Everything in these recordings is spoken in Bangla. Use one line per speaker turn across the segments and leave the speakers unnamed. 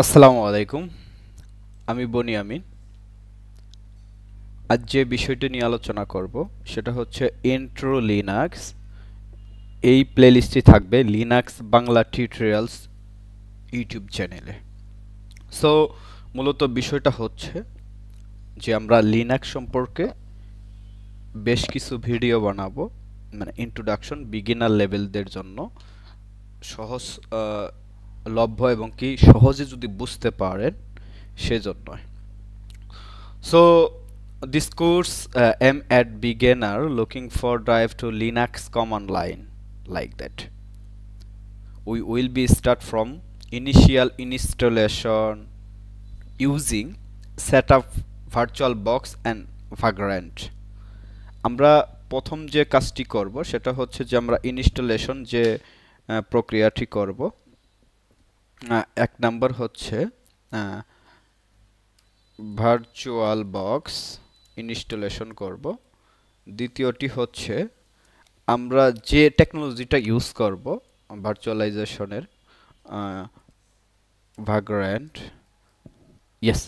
আসসালামু আলাইকুম আমি বনি আমিন আজ যে বিষয়টি নিয়ে আলোচনা করব সেটা হচ্ছে ইন্ট্রো লিনাক্স এই প্লেলিস্টটি থাকবে লিনাক্স বাংলা টিউটোরিয়ালস ইউটিউব চ্যানেলে সো মূলত বিষয়টা হচ্ছে যে আমরা লিনাক্স সম্পর্কে বেশ কিছু ভিডিও বানাবো মানে ইন্ট্রোডাকশন বিগিনার লেভেলদের জন্য সহজ লভ্য এবং কি সহজে যদি বুঝতে পারেন সে সেজন্য so this course aim at are looking for drive to Linux common line like that we will be start from initial installation using set up virtual box and Vagrant আমরা প্রথম যে কাজটি করব সেটা হচ্ছে যে আমরা ইনস্টলেশন যে প্রক্রিয়াটি করবো এক নম্বর হচ্ছে ভার্চুয়াল বক্স ইনস্টলেশন করব দ্বিতীয়টি হচ্ছে আমরা যে টেকনোলজিটা ইউজ করব ভার্চুয়ালাইজেশনের ভাগ্রেন্ট ইয়েস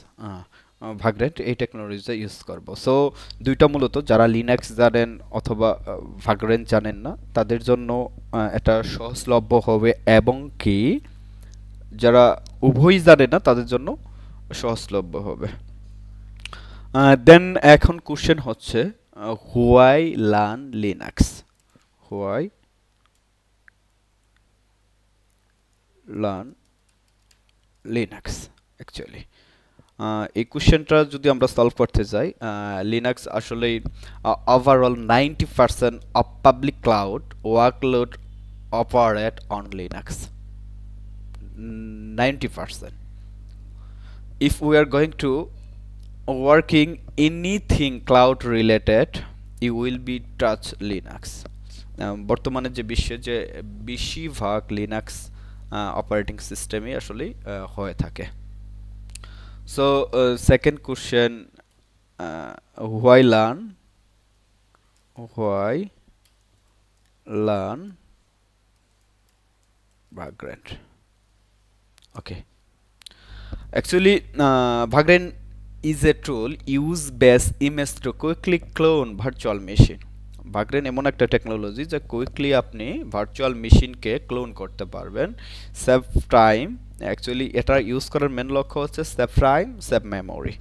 ভাগ্রেন্ট এই টেকনোলজিটা ইউজ করব সো দুইটা মূলত যারা লিনাক্স জানেন অথবা ভাগ্রেন্ট জানেন না তাদের জন্য এটা সহজলভ্য হবে এবং কি যারা উভয়ই জানে না তাদের জন্য সহজলভ্য হবে দেন এখন কোশ্চেন হচ্ছে why learn Linux why learn Linux actually এই কোশ্চেনটা যদি আমরা সলভ করতে যাই লিনাক্স আসলে overall ninety percent of public cloud workload operate on Linux 90% if we are going to working anything cloud related you will be touch linux um, বর্তমানে যে বিশ্বে যে বেশিরভাগ লিনাক্স অপারেটিং সিস্টেমই আসলে হয়ে থাকে so second question why learn why learn Vagrant okay actually uh, Vagrant is a tool used bash image to quickly clone virtual machine Vagrant এমন একটা টেকনোলজি যা কুইকলি আপনি ভার্চুয়াল মেশিনকে ক্লোন করতে পারবেন সেভ টাইম অ্যাকচুয়ালি এটা ইউজ করার মেন লক্ষ্য হচ্ছে save time save memory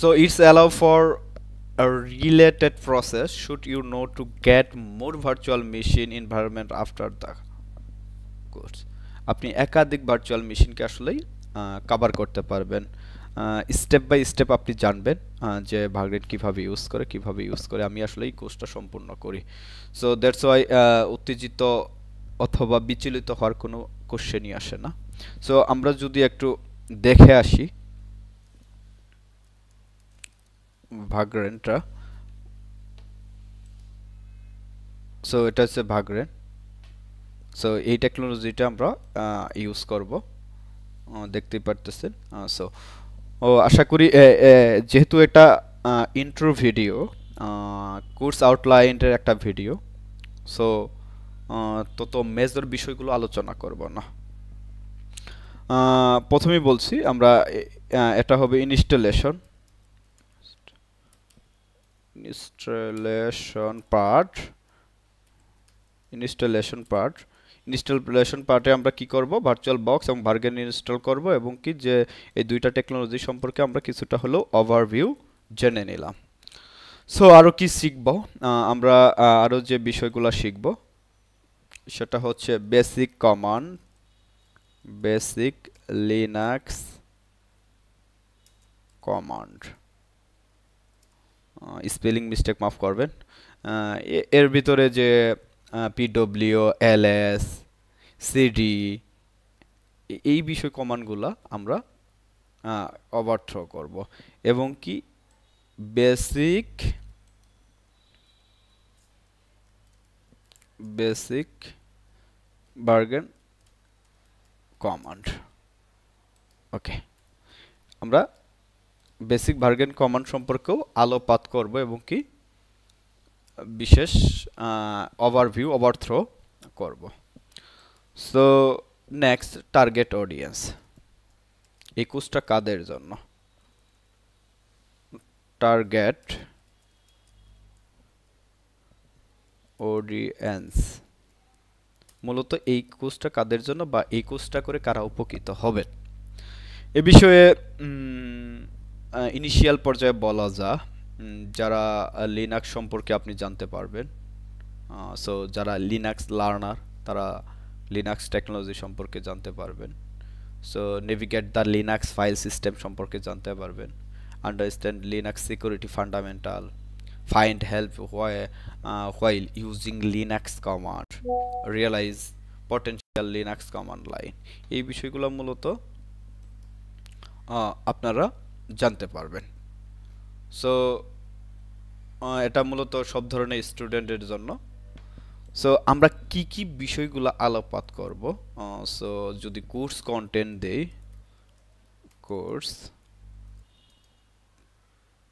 so it's allow for related process should you know to get more virtual machine environment after the course আপনি একাধিক ভার্চুয়াল মেশিনকে আসলেই কাভার করতে পারবেন স্টেপ বাই স্টেপ আপনি জানবেন যে ভাগরেট কীভাবে ইউজ করে কিভাবে ইউজ করে আমি আসলে এই কোর্সটা সম্পূর্ণ করি সো দ্যাটস ওয়াই উত্তেজিত অথবা বিচলিত হওয়ার কোনো কোশ্চেনই আসে না সো আমরা যদি একটু দেখে আসি ভাগরেনটা সো এটা হচ্ছে ভাগ্রেন সো এই টেকনোলজিটা আমরা ইউজ করব দেখতে পারতেছেন সো ও আশা করি যেহেতু এটা ইন্ট্রো ভিডিও কোর্স আউটলাইনের একটা ভিডিও সো তো তো মেজর বিষয়গুলো আলোচনা করব না প্রথমেই বলছি আমরা এটা হবে installation installation part installation part installation পার্টে আমরা কি করব ভার্চুয়াল বক্স এবং ভার্গেন ইনস্টল করব এবং কি যে এই দুইটা টেকনোলজি সম্পর্কে আমরা কিছুটা হলেও ওভারভিউ জেনে নিলাম সো আরও কি শিখব আমরা আরও যে বিষয়গুলো শিখব সেটা হচ্ছে basic command basic Linux command spelling mistake মাফ করবেন এর ভিতরে যে পিডব্লিউ এলএস সিডি এই বিষয় কমান্ডগুলো আমরা অবার্থ করব এবং কি বেসিক বেসিক বার্গেন কমান্ড ওকে আমরা বেসিক বার্গেন কমান্ড সম্পর্কেও আলোপাত করব এবং কি বিশেষ ওভারভিউ ওভারথ্রো করব সো নেক্সট টার্গেট অডিয়েন্স একুশটা কাদের জন্য টার্গেট অডিয়েন্স মূলত এই কোর্সটা কাদের জন্য বা এই কোর্সটা করে কারা উপকৃত হবে এ বিষয়ে ইনিশিয়াল পর্যায়ে বলা যা যারা লিনাক্স সম্পর্কে আপনি জানতে পারবেন সো যারা লিনাক্স লার্নার তারা লিনাক্স টেকনোলজি সম্পর্কে জানতে পারবেন so navigate the Linux file system সম্পর্কে জানতে পারবেন understand Linux security fundamental find help why while using Linux command realize potential Linux command line এই বিষয়গুলো মূলত আপনারা জানতে পারবেন সো এটা মূলত সব ধরনের স্টুডেন্টের জন্য সো আমরা কি কি বিষয়গুলো আলোকপাত করব সো যদি কোর্স কন্টেন্ট দেই course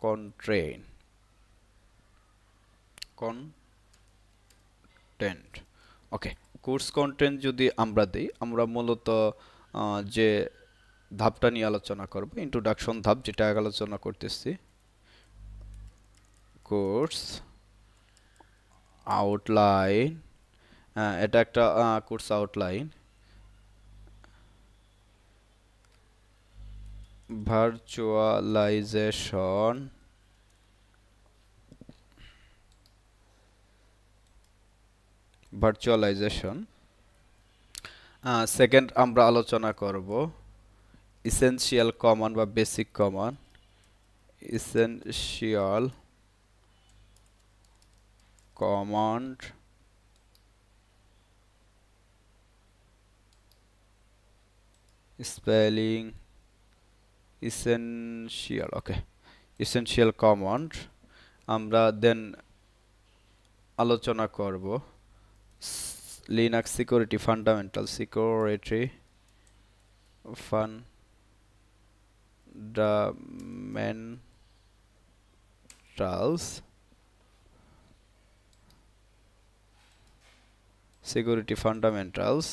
content content okay course content যদি আমরা দিই আমরা মূলত যে ধাপটা নিয়ে আলোচনা করব ইন্ট্রোডাকশন ধাপ যেটা আলোচনা করতেছি কোর্স আউটলাইন হ্যাঁ, এটা একটা course outline virtualization virtualization second আমরা আলোচনা করব ইসেনশিয়াল কমন বা basic common essential command spelling essential okay essential command আমরা দেন আলোচনা করব Linux security fundamental security fundamentals security fundamentals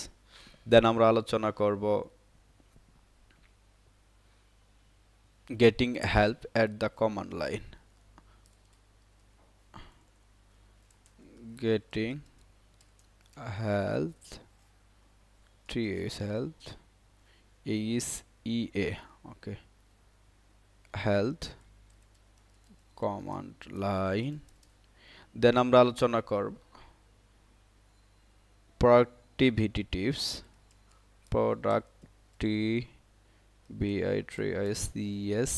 then আমরা আলোচনা করব getting help at the command line getting health TS health e A is EA okay health command line then আমরা আলোচনা করব productivity tips productivity B I T I C S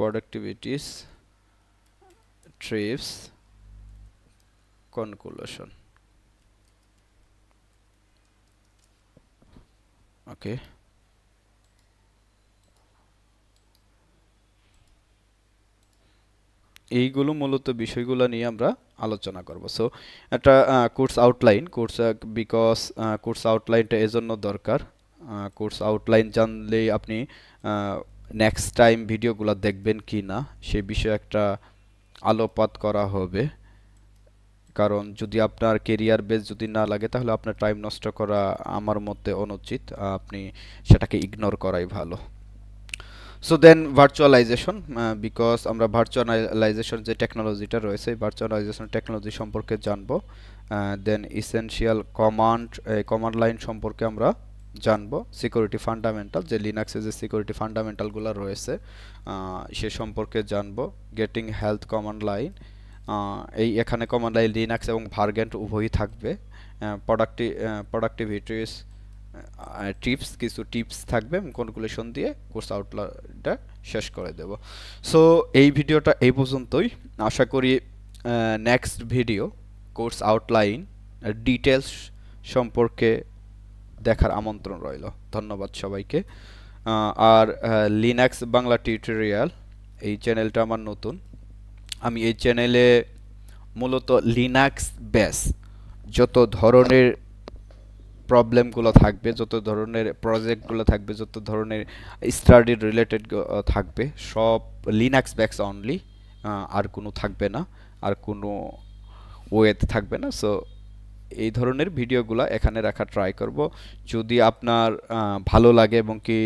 productivities trips conclusion okay এইগুলো মূলত বিষয়গুলো নিয়ে আমরা আলোচনা করব সো একটা course outline course because course আউটলাইনটা এজন্য দরকার কোর্স আউটলাইন জানলে আপনি নেক্সট টাইম ভিডিওগুলো দেখবেন কি না সে বিষয়ে একটা আলোপাত করা হবে কারণ যদি আপনার কেরিয়ার বেস যদি না লাগে তাহলে আপনার টাইম নষ্ট করা আমার মতে অনুচিত আপনি সেটাকে ইগনোর করাই ভালো সো দেন ভার্চুয়ালাইজেশন বিকজ আমরা ভার্চুয়ালাইজেশন যে টেকনোলজিটা রয়েছে এই ভার্চুয়ালাইজেশন টেকনোলজি সম্পর্কে জানবো then essential command command line সম্পর্কে আমরা জানবো সিকিউরিটি ফান্ডামেন্টাল যে লিনাক্সে যে সিকিউরিটি ফান্ডামেন্টালগুলো রয়েছে সে সম্পর্কে জানবো গেটিং হেলথ কমান্ড লাইন এই এখানে কমান্ড লাইন লিনাক্স এবং ভার্গেন্ট উভয়ই থাকবে প্রোডাক্টি প্রোডাক্টিভিটিস টিপস কিছু টিপস থাকবে কনকুলেশন দিয়ে কোর্স আউটলাইনটা শেষ করে দেব সো এই ভিডিওটা এই পর্যন্তই আশা করি next video course outline details সম্পর্কে দেখার আমন্ত্রণ রইল ধন্যবাদ সবাইকে আর লিনাক্স বাংলা টিউটোরিয়াল এই চ্যানেলটা আমার নতুন আমি এই চ্যানেলে মূলত লিনাক্স বেস যত ধরনের প্রবলেমগুলো থাকবে যত ধরনের প্রজেক্টগুলো থাকবে যত ধরনের স্টাডি রিলেটেড থাকবে সব লিনাক্স ব্যাকস অনলি আর কোনো থাকবে না আর কোনো ওয়েতে থাকবে না সো এই ধরনের ভিডিওগুলো এখানে রাখা ট্রাই করব যদি আপনার ভালো লাগে এবং কি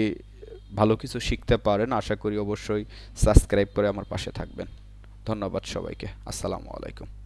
ভালো কিছু শিখতে পারেন আশা করি অবশ্যই সাবস্ক্রাইব করে আমার পাশে থাকবেন ধন্যবাদ সবাইকে আসসালামু আলাইকুম